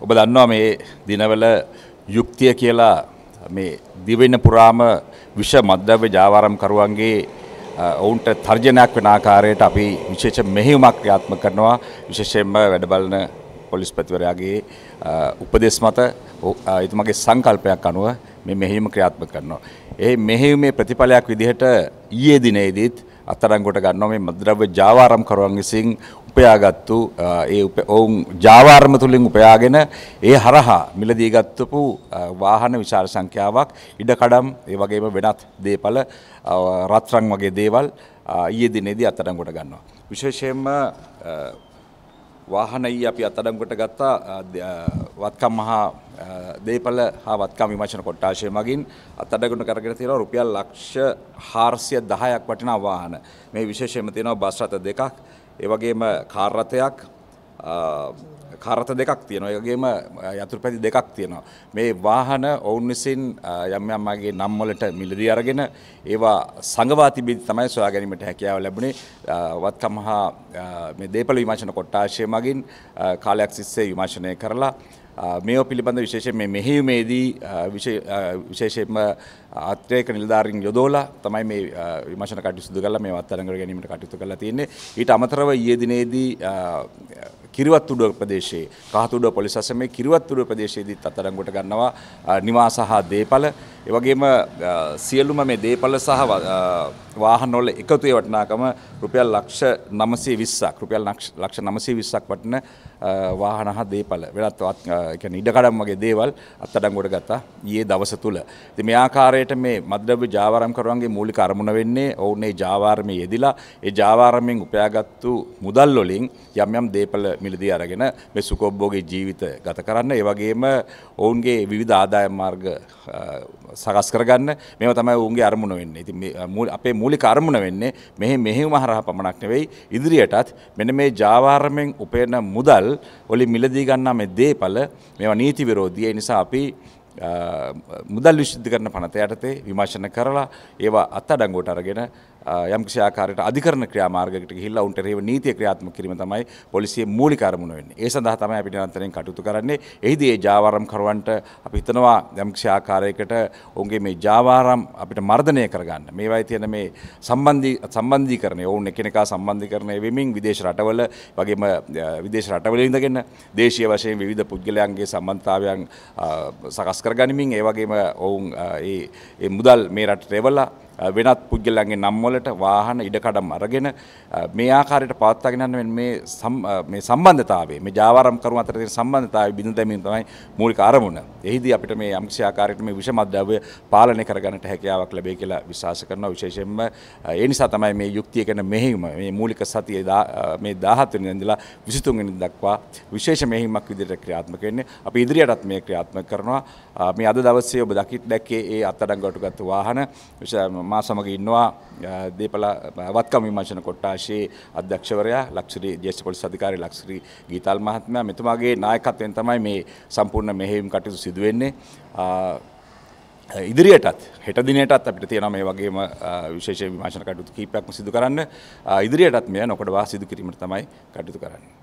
ඔබ දන්නවා මේ දිනවල යුක්තිය කියලා මේ දිවෙන්න පුරාම විෂ මද්දව්‍ය ජාවාරම්කරුවන්ගේ ඔවුන්ට තර්ජනයක් වෙන ආකාරයට අපි විශේෂ මෙහෙයුමක් ක්‍රියාත්මක කරනවා විශේෂයෙන්ම වැඩබලන පොලිස්පතිවරයාගේ උපදෙස් මත එතුමාගේ සංකල්පයක් අනුව මේ මෙහෙයුම ක්‍රියාත්මක කරනවා. ඒ මෙහෙයුමේ ප්‍රතිඵලයක් විදිහට ඊයේ දිනේදීත් අත්අඩංගුවට ගන්නවා මේ මද්‍රව්‍ය ජාවාරම්කරුවන් විසින් උපයාගත්තු ඒ ඔවුන් ජාවාර්ම තුළින් උපයාගෙන ඒ හරහා මිලදී ගත්තපු වාහන විශාල සංඛ්‍යාවක් ඉඩකඩම් ඒ වගේම වෙනත් දේපල රත්රන් වගේ දේවල් ඊයේ දිනේදී අත්අඩංගුවට ගන්නවා. විශේෂයෙන්ම වාහනයි අපි අත්අඩංගුවට ගත්තා වත්කම් මහා දේපල හා වත්කම් විමර්ශන කොට්ටාශය මගින් අත්අඩංගුවට කරගෙන තියෙනවා රුපියල් ලක්ෂ 410ක් වටිනා වාහන. මේ විශේෂයෙන්ම තියෙනවා බස් රථ දෙකක් ඒවගේම කාර්රතයක් කාරත දෙකක් තියෙනවා ඒගේම යතුරු පැති දෙකක් තියෙනවා. මේ වාහන ඔවුන් විසින් යම් යම්මගේ නම්වලට මිලදී අරගෙන ඒවා සඟවා තිබී තමයි සොයා ගැනීමට හැකියාව ලැබුණේ වත්කමහා මේ දේපල විමර්ශන කොට්ටාශය මගින් කාලයක් සිස්සේ විමර්ශනය කරලා මේෝ පිළිබඳ විශේෂයෙන් මේ මෙහෙයුමේදී විශේෂයෙන්ම ආත්‍රේක නිලධාරීන් යොදවලා තමයි මේ විමර්ශන කටයුතු සිදු කරලා මේ වත්තරංගර ගැනීමට කටයුතු කරලා තියෙන්නේ. ඊට අමතරව ඊයේ දිනේදී කිරිවත්තුඩුව ප්‍රදේශයේ කහතුඩුව පොලිස් අසමේ කිරිවත්තුඩුව ප්‍රදේශයේදීත් අත්අඩංගුවට ගන්නවා නිවාස හා දේපළ ඒවගේම සියලුම මේ දේපල සහ වාහනොල එකතුේ වටනාකම රුපියල් ලක්ෂ නමසේ විස්සක් රුපියල් ලක්ෂ නමසේ විස්සක් වටන වාහන හා දේපල වෙනත් ඉඩකඩම් වගේ දේවල් අත්තඩංගොඩ ගතා ඒ දවස තුළ. ති මේ ආකාරයට මේ මදලබ ජාවාරම්කරුවන්ගේ මූලි කරමුණ වෙන්නේ ඔවුන්නේ ජාවාර්මය යෙදිලා ඒ ජාවාරමෙන් උපයාගත්තු මුදල්ලොලින් යම් යම් දේපල මිලදී අරගෙන මේ සුකොබ්බෝගේ ජීවිත ගත කරන්න ඒවගේම ඔවුන්ගේ විවිධ ආදායම් මාර්ග සකස් කරගන්න මෙම තමයි ඔවුන්ගේ අරමුණ වෙන්නේ. ඉතින් මේ අපේ මූලික අරමුණ වෙන්නේ මෙහි මෙහිම හරහා පමණක් නෙවෙයි ඉදිරියටත් මෙන්න මේ ජාවාරමෙන් උපයන මුදල් වලින් මිලදී ගන්නා මේ දේපල මේවා නීති විරෝධී. ඒ නිසා අපි මුදල් විශුද්ධ කරන පනත යටතේ විමර්ශන කරලා ඒවා අත්අඩංගුවට අරගෙන යම්කිසි ආකාරයකට අධිකරණ ක්‍රියාමාර්ගයකට ගිහිල්ලා උන්ට එරෙහිව නීතිය ක්‍රියාත්මක කිරීම තමයි පොලිසියේ මූලික අරමුණ වෙන්නේ. ඒ සඳහා තමයි අපි නිරන්තරයෙන් කටයුතු කරන්නේ. එහිදී ඒ ජාවාරම් කරුවන්ට අපි හිතනවා යම්කිසි ආකාරයකට ඔවුන්ගේ මේ ජාවාරම් අපිට මර්ධනය කරගන්න. මේවායි තියෙන මේ සම්බන්ධී සම්බන්ධීකරණය ඔවුන් එකිනෙකා සම්බන්ධීකරණය වෙමින් විදේශ රටවල වගේම විදේශ රටවල ඉඳගෙන දේශීය වශයෙන් විවිධ පුද්ගලයන්ගේ සම්බන්ධතාවයන් සකස් කරගනිමින් ඒ වගේම ඔවුන් ඒ මුදල් මේ රටට එවලා වෙනත් පුද්ගලයන්ගේ නම්වලට වාහන ඉඩකඩම් අරගෙන මේ ආකාරයට පවත්වාගෙන යන මේ මේ සම්බන්ධතාවය මේ ජාවාරම් කරුවන් අතර තියෙන සම්බන්ධතාවය බිඳ දැමීම තමයි මූලික අරමුණ. එහිදී අපිට මේ යම්කිසි ආකාරයකට මේ විෂ මද්ද්‍රව්‍ය පාලනය කරගන්නට හැකියාවක් ලැබේ කියලා විශ්වාස කරනවා විශේෂයෙන්ම ඒ නිසා තමයි මේ යුක්තිය කියන මෙහෙයුම මේ මූලික සතියේ මේ 17 වෙනිදා ඉඳලා 23 වෙනිදා දක්වා විශේෂ මෙහෙයුමක් විදිහට ක්‍රියාත්මක වෙන්නේ අපි ඉදිරියටත් මේ ක්‍රියාත්මක කරනවා මේ අද දවසේ ඔබ දකිත් දැක්කේ ඒ අත්අඩංගුවට ගත්ත වාහන මා සමග ඉන්නවා දීපල වත්කම් විමර්ශන කොට්ටාශයේ අධ්‍යක්ෂවරයා ලක්ෂරි ජේෂ්ඨ පොලිස් අධිකාරී ලක්ෂරි ගීතල් මහත්මයා මෙතුමාගේ නායකත්වයෙන් තමයි මේ සම්පූර්ණ මෙහෙයුම් කටයුතු සිදු වෙන්නේ ඉදිරියටත් හෙට දිනයටත් අපිට තියෙන මේ වගේම විශේෂ විමර්ශන කටයුතු කිහිපයක්ම සිදු කරන්න ඉදිරියටත් මෙය නොකඩවා සිදු කිරීමට තමයි කටයුතු කරන්නේ